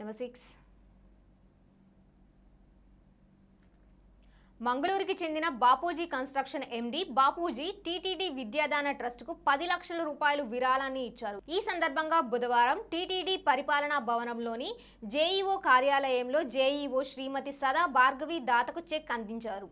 number six మంగళూరుకి చెందిన Bapuji construction MD Bapuji TTD Vidyadana trust కు పది లక్షల రూపాయలు విరాళాన్ని ఇచ్చారు ఈ సందర్భంగా బుధవారం టిటిడి పరిపాలనా భవనంలోని జేఈఓ కార్యాలయంలో జేఈఓ శ్రీమతి సదా భార్గవి దాతకు చెక్ అందించారు